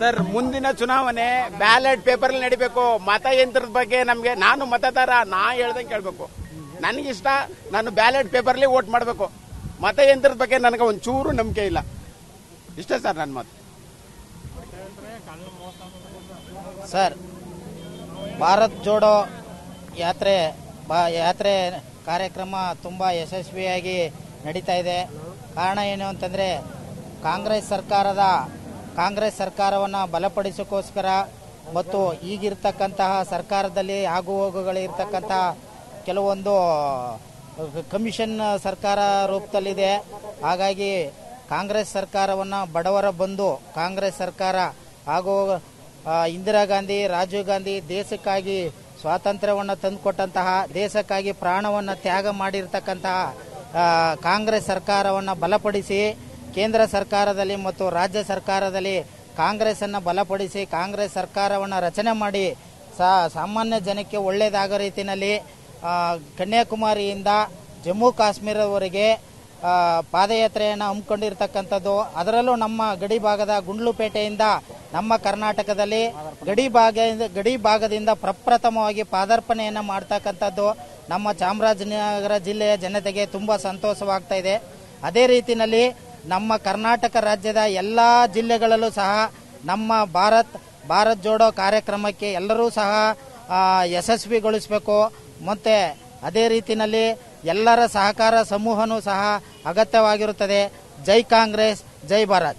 sir ಮುಂದಿನ ಚುನಾವಣೆ ballot paper ನಡಿಬೇಕು ಮತಯಂತ್ರದ ಬಗ್ಗೆ ನಮಗೆ ನಾನು ಮತದಾರ ನಾ ಹೇಳ್ದಂಗೆ ಕೇಳಬೇಕು ನನಗಿಷ್ಟ ನಾನು ಬ್ಯಾಲೆಟ್ ಪೇಪರ್ಲಿ ವೋಟ್ ಮಾಡಬೇಕು ಮತಯಂತ್ರದ ಬಗ್ಗೆ ನನಗೆ ಒಂಚೂರು ನಂಬಿಕೆ ಇಲ್ಲ ಇಷ್ಟೇ ಸರ್ ನನ್ನ ಮಾತು ಸರ್ ಭಾರತ್ ಜೋಡೋ ಯಾತ್ರೆ ಯಾತ್ರೆ ಕಾರ್ಯಕ್ರಮ ತುಂಬ ಯಶಸ್ವಿಯಾಗಿ ನಡೀತಾ ಇದೆ ಕಾರಣ ಏನು ಅಂತಂದರೆ ಕಾಂಗ್ರೆಸ್ ಸರ್ಕಾರದ ಕಾಂಗ್ರೆಸ್ ಸರ್ಕಾರವನ್ನು ಬಲಪಡಿಸೋಕ್ಕೋಸ್ಕರ ಮತ್ತು ಈಗಿರ್ತಕ್ಕಂತಹ ಸರ್ಕಾರದಲ್ಲಿ ಆಗು ಹೋಗುಗಳಿರ್ತಕ್ಕಂತಹ ಕೆಲವೊಂದು ಕಮಿಷನ್ ಸರ್ಕಾರ ರೂಪದಲ್ಲಿದೆ ಹಾಗಾಗಿ ಕಾಂಗ್ರೆಸ್ ಸರ್ಕಾರವನ್ನು ಬಡವರ ಬಂದು ಕಾಂಗ್ರೆಸ್ ಸರ್ಕಾರ ಹಾಗೂ ಇಂದಿರಾ ಗಾಂಧಿ ರಾಜೀವ್ ಗಾಂಧಿ ದೇಶಕ್ಕಾಗಿ ಸ್ವಾತಂತ್ರ್ಯವನ್ನು ತಂದುಕೊಟ್ಟಂತಹ ದೇಶಕ್ಕಾಗಿ ಪ್ರಾಣವನ್ನು ತ್ಯಾಗ ಮಾಡಿರ್ತಕ್ಕಂತಹ ಕಾಂಗ್ರೆಸ್ ಸರ್ಕಾರವನ್ನು ಬಲಪಡಿಸಿ ಕೇಂದ್ರ ಸರ್ಕಾರದಲ್ಲಿ ಮತ್ತು ರಾಜ್ಯ ಸರ್ಕಾರದಲ್ಲಿ ಕಾಂಗ್ರೆಸ್ಸನ್ನು ಬಲಪಡಿಸಿ ಕಾಂಗ್ರೆಸ್ ಸರ್ಕಾರವನ್ನು ರಚನೆ ಮಾಡಿ ಸಾಮಾನ್ಯ ಜನಕ್ಕೆ ಒಳ್ಳೆಯದಾಗೋ ರೀತಿಯಲ್ಲಿ ಕನ್ಯಾಕುಮಾರಿಯಿಂದ ಜಮ್ಮು ಕಾಶ್ಮೀರದವರೆಗೆ ಪಾದಯಾತ್ರೆಯನ್ನು ಹಮ್ಮಿಕೊಂಡಿರ್ತಕ್ಕಂಥದ್ದು ಅದರಲ್ಲೂ ನಮ್ಮ ಗಡಿ ಭಾಗದ ಗುಂಡ್ಲುಪೇಟೆಯಿಂದ ನಮ್ಮ ಕರ್ನಾಟಕದಲ್ಲಿ ಗಡಿ ಭಾಗ ಗಡಿ ಭಾಗದಿಂದ ಪ್ರಪ್ರಥಮವಾಗಿ ಪಾದಾರ್ಪಣೆಯನ್ನು ಮಾಡ್ತಕ್ಕಂಥದ್ದು ನಮ್ಮ ಚಾಮರಾಜನಗರ ಜಿಲ್ಲೆಯ ಜನತೆಗೆ ತುಂಬ ಸಂತೋಷವಾಗ್ತಾ ಇದೆ ಅದೇ ರೀತಿಯಲ್ಲಿ ನಮ್ಮ ಕರ್ನಾಟಕ ರಾಜ್ಯದ ಎಲ್ಲ ಜಿಲ್ಲೆಗಳಲ್ಲೂ ಸಹ ನಮ್ಮ ಭಾರತ್ ಭಾರತ್ ಜೋಡೋ ಕಾರ್ಯಕ್ರಮಕ್ಕೆ ಎಲ್ಲರೂ ಸಹ ಯಶಸ್ವಿಗೊಳಿಸಬೇಕು ಮತ್ತು ಅದೇ ರೀತಿಯಲ್ಲಿ ಎಲ್ಲರ ಸಹಕಾರ ಸಮೂಹನೂ ಸಹ ಅಗತ್ಯವಾಗಿರುತ್ತದೆ ಜೈ ಕಾಂಗ್ರೆಸ್ ಜೈ ಭಾರತ್